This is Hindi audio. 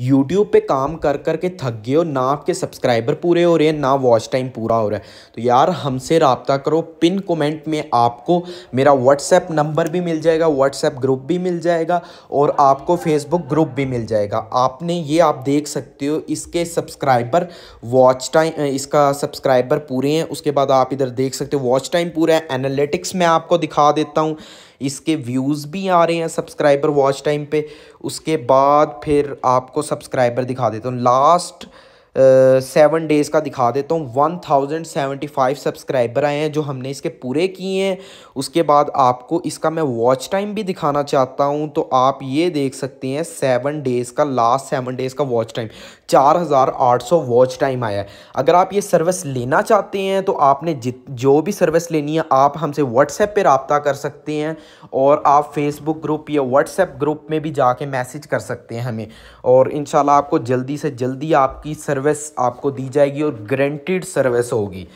यूट्यूब पे काम कर कर के थक गए हो ना आपके सब्सक्राइबर पूरे हो रहे हैं ना वॉच टाइम पूरा हो रहा है तो यार हमसे रबता करो पिन कमेंट में आपको मेरा व्हाट्सएप नंबर भी मिल जाएगा व्हाट्सएप ग्रुप भी मिल जाएगा और आपको फेसबुक ग्रुप भी मिल जाएगा आपने ये आप देख सकते हो इसके सब्सक्राइबर वॉच टाइम इसका सब्सक्राइबर पूरे हैं उसके बाद आप इधर देख सकते हो वॉच टाइम पूरा है एनालिटिक्स मैं आपको दिखा देता हूँ इसके व्यूज़ भी आ रहे हैं सब्सक्राइबर वॉच टाइम पे उसके बाद फिर आपको सब्सक्राइबर दिखा देता हूँ लास्ट सेवन डेज़ का दिखा देता हूँ one thousand seventy five subscriber आए हैं जो हमने इसके पूरे किए हैं उसके बाद आपको इसका मैं वॉच टाइम भी दिखाना चाहता हूँ तो आप ये देख सकते हैं सेवन डेज़ का लास्ट सेवन डेज़ का वॉच टाइम चार हज़ार आठ सौ वॉच टाइम आया है अगर आप ये सर्विस लेना चाहते हैं तो आपने जित जो भी सर्विस लेनी है आप हमसे व्हाट्सएप पर रबता कर सकते हैं और आप फेसबुक ग्रुप या व्हाट्सएप ग्रुप में भी जाके मैसेज कर सकते हैं हमें और इन आपको जल्दी से जल्दी आपकी सर्विस सर्विस आपको दी जाएगी और ग्रेंटिड सर्विस होगी